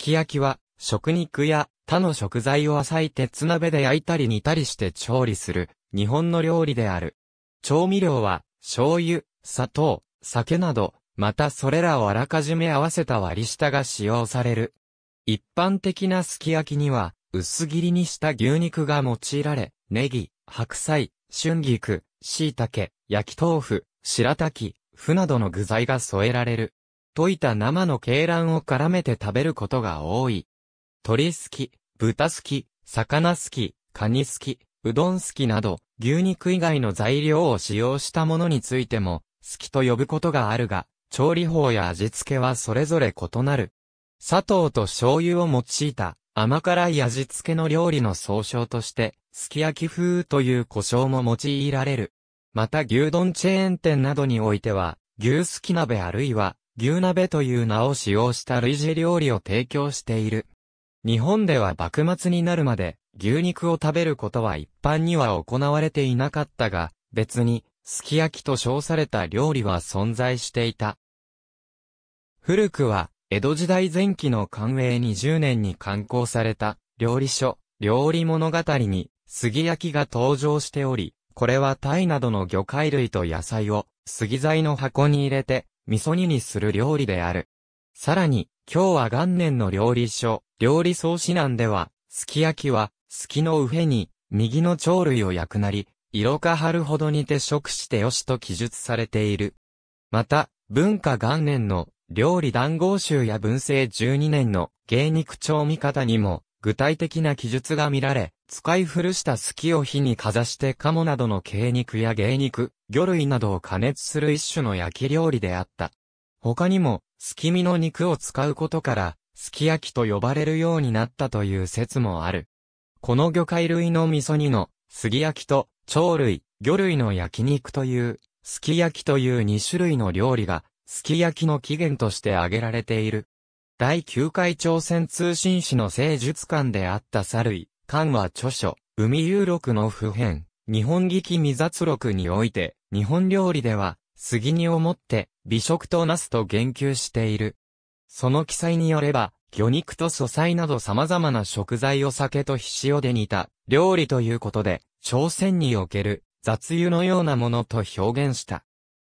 き焼きは、食肉や他の食材を浅い鉄鍋で焼いたり煮たりして調理する、日本の料理である。調味料は、醤油、砂糖、酒など、またそれらをあらかじめ合わせた割り下が使用される。一般的なすき焼きには、薄切りにした牛肉が用いられ、ネギ、白菜、春菊、椎茸、焼き豆腐、白滝、麩などの具材が添えられる。溶いた生の鶏卵を絡めて食べることが多い。鶏好き、豚好き、魚好き、カニ好き、うどん好きなど、牛肉以外の材料を使用したものについても、好きと呼ぶことがあるが、調理法や味付けはそれぞれ異なる。砂糖と醤油を用いた甘辛い味付けの料理の総称として、すき焼き風という胡椒も用いられる。また牛丼チェーン店などにおいては、牛すき鍋あるいは牛鍋という名を使用した類似料理を提供している。日本では幕末になるまで牛肉を食べることは一般には行われていなかったが、別に、すき焼きと称された料理は存在していた。古くは、江戸時代前期の寛永20年に刊行された、料理書、料理物語に、すき焼きが登場しており、これはタイなどの魚介類と野菜を、杉材の箱に入れて、味噌煮にする料理である。さらに、今日は元年の料理書、料理総指難では、すき焼きは、すきの上に、右の鳥類を焼くなり、色か張るほどにて食してよしと記述されている。また、文化元年の料理談合集や文政12年の芸肉調味方にも具体的な記述が見られ、使い古したすを火にかざして鴨などの鶏肉や芸肉、魚類などを加熱する一種の焼き料理であった。他にも、すき身の肉を使うことから、すき焼きと呼ばれるようになったという説もある。この魚介類の味噌煮の、すぎ焼きと、鳥類、魚類の焼肉という、すき焼きという2種類の料理が、すき焼きの起源として挙げられている。第9回朝鮮通信誌の聖術館であったサ類、漢は著書、海遊録の普遍、日本劇未雑録において、日本料理では、杉にをもって、美食となすと言及している。その記載によれば、魚肉と素菜など様々な食材を酒とひ塩で煮た料理ということで、朝鮮における雑油のようなものと表現した。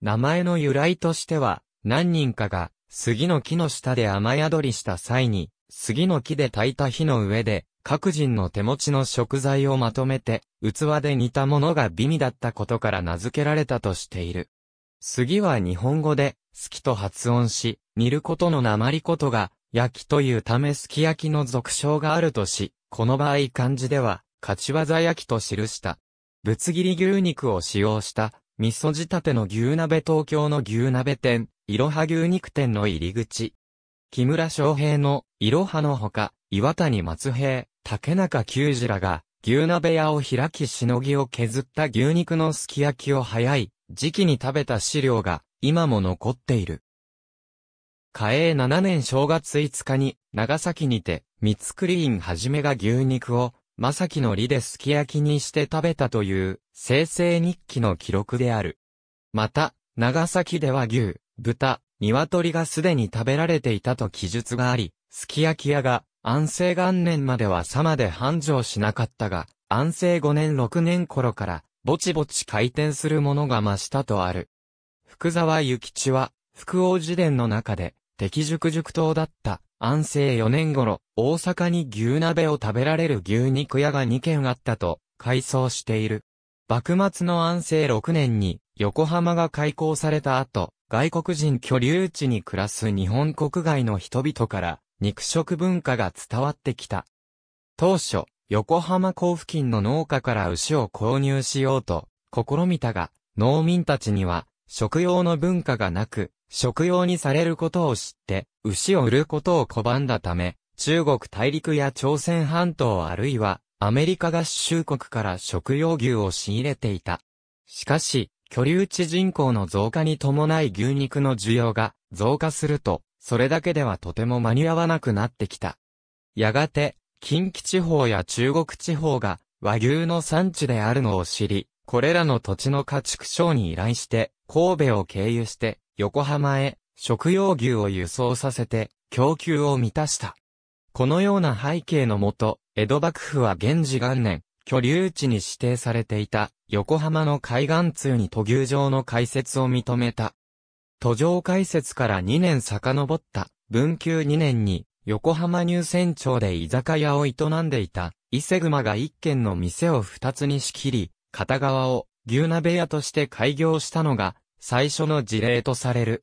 名前の由来としては、何人かが杉の木の下で雨宿りした際に、杉の木で炊いた火の上で、各人の手持ちの食材をまとめて、器で煮たものが美味だったことから名付けられたとしている。杉は日本語で、好きと発音し、煮ることの鉛ことが、焼きというためすき焼きの俗称があるとし、この場合漢字では、ち技焼きと記した。ぶつ切り牛肉を使用した、味噌仕立ての牛鍋東京の牛鍋店、いろは牛肉店の入り口。木村昌平のいろはのほか、岩谷松平、竹中九次らが、牛鍋屋を開きしのぎを削った牛肉のすき焼きを早い時期に食べた資料が今も残っている。嘉永7年正月5日に長崎にて三つクリーンはじめが牛肉を正木の利ですき焼きにして食べたという生成日記の記録である。また、長崎では牛、豚、鶏がすでに食べられていたと記述があり、すき焼き屋が安政元年までは様で繁盛しなかったが、安政5年6年頃から、ぼちぼち回転するものが増したとある。福沢諭吉は、福王寺殿の中で、敵塾塾党だった安政4年頃、大阪に牛鍋を食べられる牛肉屋が2軒あったと、回想している。幕末の安政6年に、横浜が開港された後、外国人居留地に暮らす日本国外の人々から、肉食文化が伝わってきた。当初、横浜港付近の農家から牛を購入しようと、試みたが、農民たちには、食用の文化がなく、食用にされることを知って、牛を売ることを拒んだため、中国大陸や朝鮮半島あるいは、アメリカ合衆国から食用牛を仕入れていた。しかし、居留地人口の増加に伴い牛肉の需要が増加すると、それだけではとても間に合わなくなってきた。やがて、近畿地方や中国地方が和牛の産地であるのを知り、これらの土地の家畜商に依頼して、神戸を経由して、横浜へ食用牛を輸送させて、供給を満たした。このような背景のもと、江戸幕府は源氏元年、居留地に指定されていた横浜の海岸通に都牛場の開設を認めた。途上開設から2年遡った文久2年に横浜入選町で居酒屋を営んでいた伊勢熊が1軒の店を2つに仕切り、片側を牛鍋屋として開業したのが最初の事例とされる。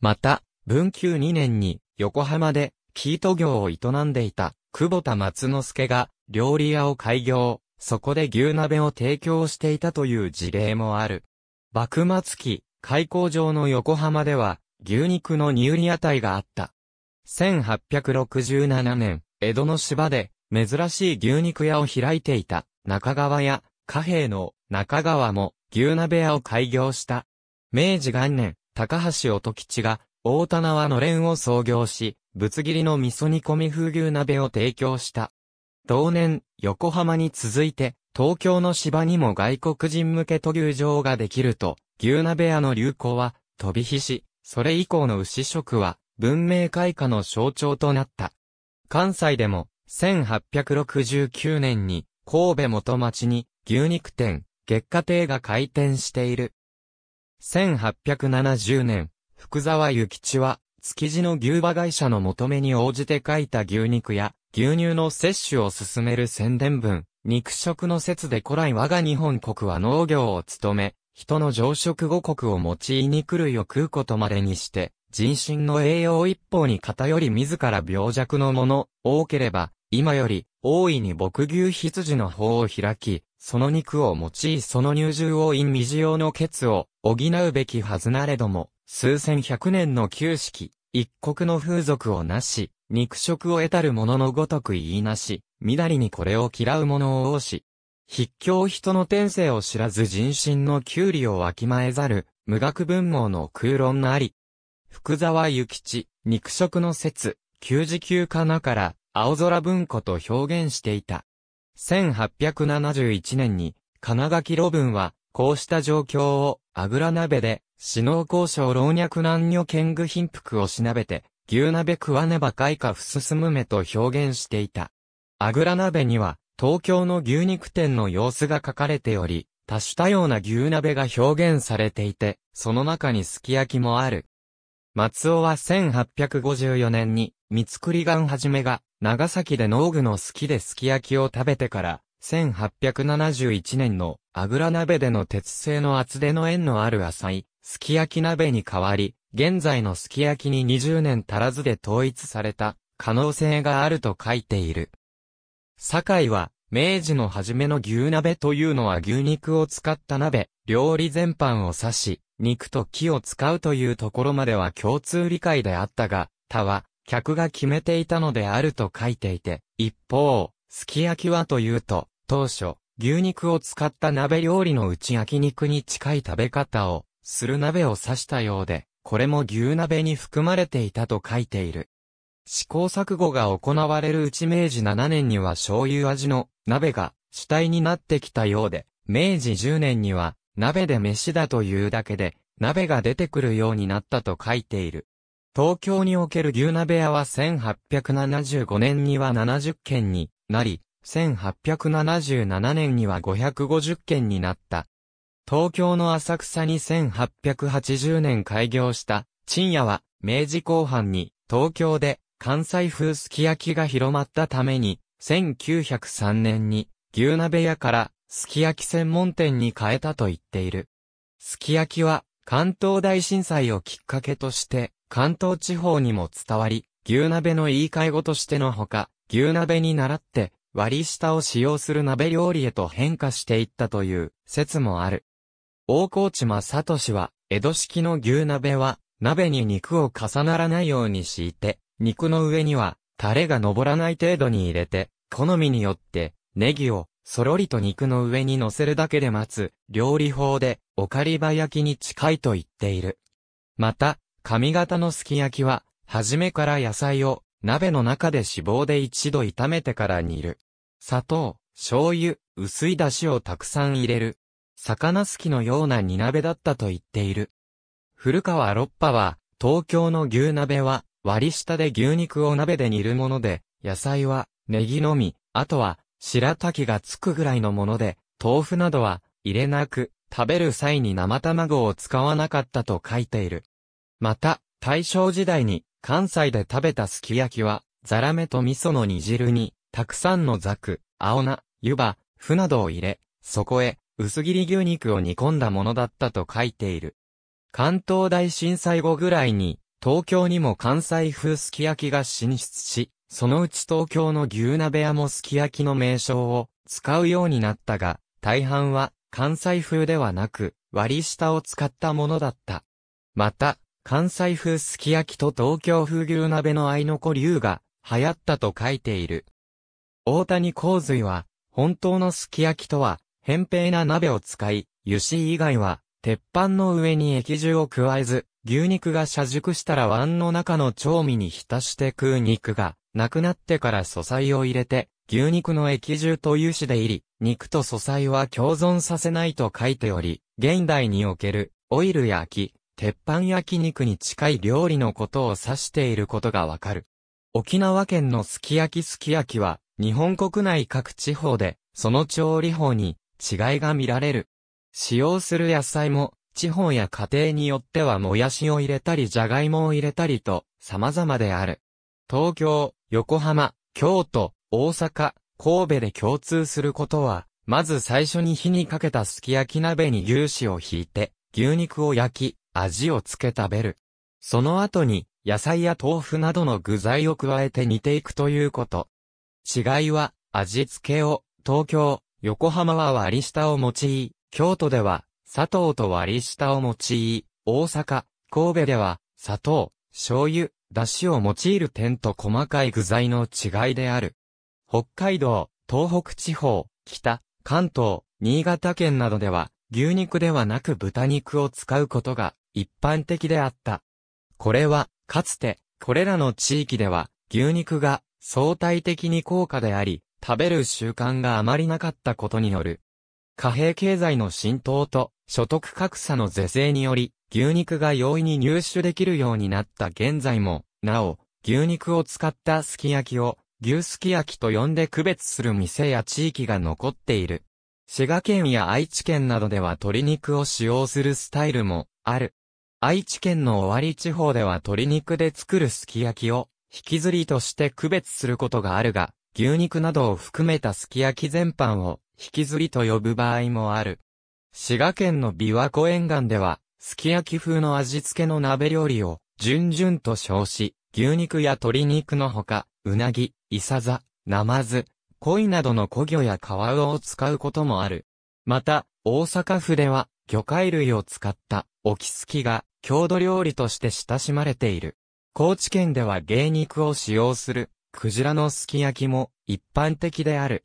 また、文久2年に横浜でキート業を営んでいた久保田松之助が料理屋を開業、そこで牛鍋を提供していたという事例もある。幕末期、開港場の横浜では、牛肉の乳利屋台があった。1867年、江戸の芝で、珍しい牛肉屋を開いていた、中川屋、貨幣の中川も、牛鍋屋を開業した。明治元年、高橋音吉が、大田縄のれんを創業し、ぶつ切りの味噌煮込み風牛鍋を提供した。同年、横浜に続いて、東京の芝にも外国人向け都牛場ができると、牛鍋屋の流行は、飛び火し、それ以降の牛食は、文明開化の象徴となった。関西でも、1869年に、神戸元町に、牛肉店、月下亭が開店している。1870年、福沢諭吉は、築地の牛馬会社の求めに応じて書いた牛肉や、牛乳の摂取を進める宣伝文、肉食の説で古来我が日本国は農業を務め、人の常食五穀を用い肉類を食うことまでにして、人心の栄養一方に偏り自ら病弱のもの、多ければ、今より、大いに牧牛羊の方を開き、その肉を用いその乳汁を飲未用の血を補うべきはずなれども、数千百年の旧式、一国の風俗をなし、肉食を得たる者のごとく言いなし、みだりにこれを嫌う者を多し、筆境人の天性を知らず人心の給理をわきまえざる、無学文盲の空論なり。福沢諭吉、肉食の説、旧時休かなから、青空文庫と表現していた。1871年に、金垣路文は、こうした状況を、あぐら鍋で、死の交渉老若男女剣具貧服をしなべて、牛鍋食わねば開花不進むめと表現していた。あぐら鍋には、東京の牛肉店の様子が書かれており、多種多様な牛鍋が表現されていて、その中にすき焼きもある。松尾は1854年に、三つが岩はじめが、長崎で農具の好きですき焼きを食べてから、1871年の、あぐら鍋での鉄製の厚手の縁のある浅い、すき焼き鍋に変わり、現在のすき焼きに20年足らずで統一された、可能性があると書いている。堺は、明治の初めの牛鍋というのは牛肉を使った鍋、料理全般を指し、肉と木を使うというところまでは共通理解であったが、他は、客が決めていたのであると書いていて、一方、すき焼きはというと、当初、牛肉を使った鍋料理のうち焼肉に近い食べ方を、する鍋を指したようで、これも牛鍋に含まれていたと書いている。試行錯誤が行われるうち明治7年には醤油味の鍋が主体になってきたようで、明治10年には鍋で飯だというだけで、鍋が出てくるようになったと書いている。東京における牛鍋屋は1875年には70軒になり、1877年には550軒になった。東京の浅草に1880年開業した、陳屋は明治後半に東京で関西風すき焼きが広まったために、1903年に牛鍋屋からすき焼き専門店に変えたと言っている。すき焼きは関東大震災をきっかけとして関東地方にも伝わり、牛鍋の言い換え語としてのほか、牛鍋に習って割り下を使用する鍋料理へと変化していったという説もある。大河内正俊は、江戸式の牛鍋は、鍋に肉を重ならないように敷いて、肉の上には、タレが昇らない程度に入れて、好みによって、ネギを、そろりと肉の上に乗せるだけで待つ、料理法で、オカリバ焼きに近いと言っている。また、髪型のすき焼きは、はじめから野菜を、鍋の中で脂肪で一度炒めてから煮る。砂糖、醤油、薄い出汁をたくさん入れる。魚すきのような煮鍋だったと言っている。古川六波は、東京の牛鍋は、割り下で牛肉を鍋で煮るもので、野菜はネギのみ、あとは白滝がつくぐらいのもので、豆腐などは入れなく、食べる際に生卵を使わなかったと書いている。また、大正時代に関西で食べたすき焼きは、ザラメと味噌の煮汁に、たくさんのザク、青菜、湯葉、麩などを入れ、そこへ薄切り牛肉を煮込んだものだったと書いている。関東大震災後ぐらいに、東京にも関西風すき焼きが進出し、そのうち東京の牛鍋屋もすき焼きの名称を使うようになったが、大半は関西風ではなく割り下を使ったものだった。また、関西風すき焼きと東京風牛鍋の合いの子竜が流行ったと書いている。大谷洪水は、本当のすき焼きとは、扁平な鍋を使い、油脂以外は、鉄板の上に液汁を加えず、牛肉が車熟したら椀の中の調味に浸して食う肉が、なくなってから素材を入れて、牛肉の液汁と油脂で入り、肉と素材は共存させないと書いており、現代における、オイル焼き、鉄板焼き肉に近い料理のことを指していることがわかる。沖縄県のすき焼きすき焼きは、日本国内各地方で、その調理法に違いが見られる。使用する野菜も地方や家庭によってはもやしを入れたりじゃがいもを入れたりと様々である。東京、横浜、京都、大阪、神戸で共通することは、まず最初に火にかけたすき焼き鍋に牛脂を引いて、牛肉を焼き、味をつけ食べる。その後に、野菜や豆腐などの具材を加えて煮ていくということ。違いは、味付けを、東京、横浜は割り下を用い、京都では、砂糖と割り下を用い、大阪、神戸では、砂糖、醤油、出汁を用いる点と細かい具材の違いである。北海道、東北地方、北、関東、新潟県などでは、牛肉ではなく豚肉を使うことが一般的であった。これは、かつて、これらの地域では、牛肉が相対的に高価であり、食べる習慣があまりなかったことによる貨幣経済の浸透と所得格差の是正により、牛肉が容易に入手できるようになった現在も、なお、牛肉を使ったすき焼きを、牛すき焼きと呼んで区別する店や地域が残っている。滋賀県や愛知県などでは鶏肉を使用するスタイルもある。愛知県の尾張地方では鶏肉で作るすき焼きを引きずりとして区別することがあるが、牛肉などを含めたすき焼き全般を引きずりと呼ぶ場合もある。滋賀県の琵琶湖沿岸では、すき焼き風の味付けの鍋料理を、順々と称し、牛肉や鶏肉のほか、うなぎ、いさざ、なまず、鯉などの古魚やカワウを使うこともある。また、大阪府では、魚介類を使った、おきすきが、郷土料理として親しまれている。高知県では芸肉を使用する、クジラのすき焼きも、一般的である。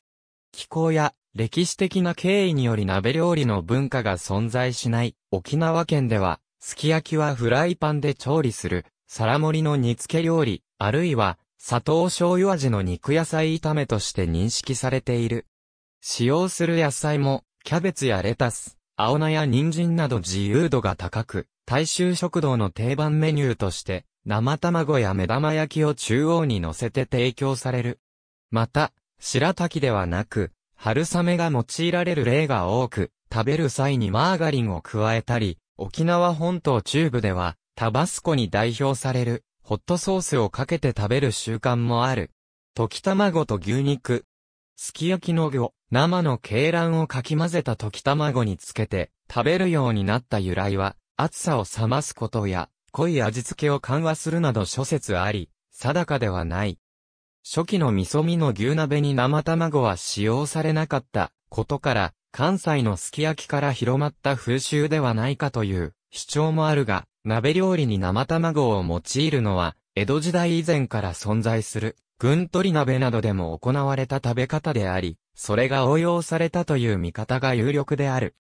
気候や歴史的な経緯により鍋料理の文化が存在しない沖縄県では、すき焼きはフライパンで調理する、皿盛りの煮付け料理、あるいは、砂糖醤油味の肉野菜炒めとして認識されている。使用する野菜も、キャベツやレタス、青菜や人参など自由度が高く、大衆食堂の定番メニューとして、生卵や目玉焼きを中央に乗せて提供される。また、白滝ではなく、春雨が用いられる例が多く、食べる際にマーガリンを加えたり、沖縄本島中部では、タバスコに代表される、ホットソースをかけて食べる習慣もある。溶き卵と牛肉。すき焼きの魚、生の鶏卵をかき混ぜた溶き卵につけて、食べるようになった由来は、暑さを冷ますことや、濃い味付けを緩和するなど諸説あり、定かではない。初期の味噌味の牛鍋に生卵は使用されなかったことから、関西のすき焼きから広まった風習ではないかという主張もあるが、鍋料理に生卵を用いるのは、江戸時代以前から存在する、軍取り鍋などでも行われた食べ方であり、それが応用されたという見方が有力である。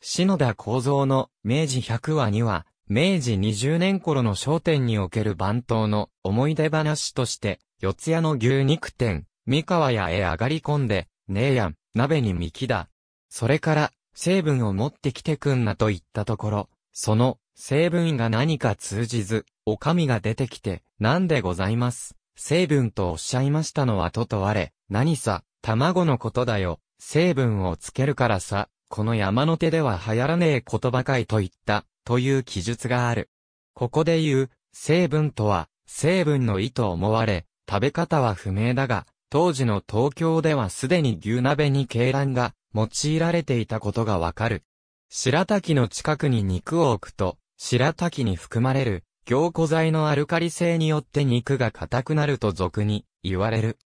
篠田構造の明治100話には、明治20年頃の商店における番頭の思い出話として、四谷の牛肉店、三河屋へ上がり込んで、ねえやん、鍋に幹だ。それから、成分を持ってきてくんなと言ったところ、その、成分が何か通じず、おかみが出てきて、なんでございます。成分とおっしゃいましたのはととわれ、何さ、卵のことだよ。成分をつけるからさ、この山の手では流行らねえことばかりと言った、という記述がある。ここで言う、成分とは、成分の意と思われ、食べ方は不明だが、当時の東京ではすでに牛鍋に鶏卵が用いられていたことがわかる。白滝の近くに肉を置くと、白滝に含まれる凝固剤のアルカリ性によって肉が硬くなると俗に言われる。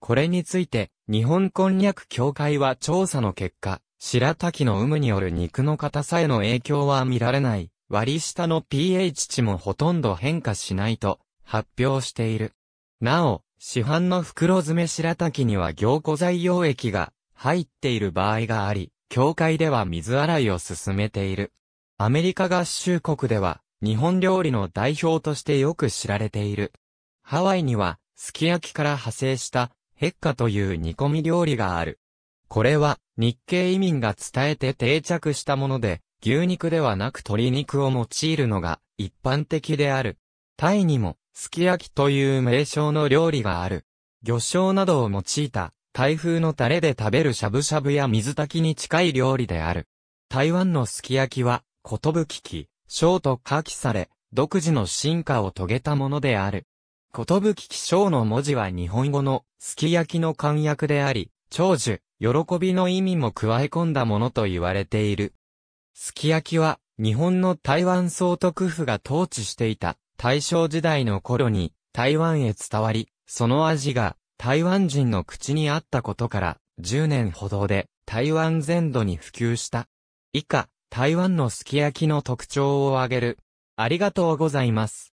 これについて、日本こんにゃく協会は調査の結果、白滝の有無による肉の硬さへの影響は見られない、割り下の pH 値もほとんど変化しないと発表している。なお、市販の袋詰め白滝には凝固剤溶液が入っている場合があり、協会では水洗いを進めている。アメリカ合衆国では、日本料理の代表としてよく知られている。ハワイには、すき焼きから派生した、ヘッカという煮込み料理がある。これは、日系移民が伝えて定着したもので、牛肉ではなく鶏肉を用いるのが一般的である。タイにもすき焼きという名称の料理がある。魚醤などを用いた、台風のタレで食べるしゃぶしゃぶや水炊きに近い料理である。台湾のすき焼きは、ことぶきき、章と書記され、独自の進化を遂げたものである。ことぶきき章の文字は日本語の、すき焼きの簡約であり、長寿、喜びの意味も加え込んだものと言われている。すき焼きは、日本の台湾総督府が統治していた大正時代の頃に台湾へ伝わり、その味が台湾人の口にあったことから10年ほどで台湾全土に普及した。以下、台湾のすき焼きの特徴を挙げる。ありがとうございます。